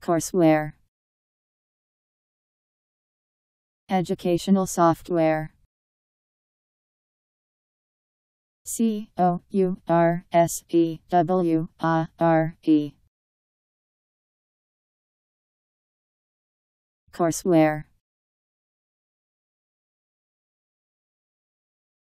courseware educational software C O U R S E W A R E courseware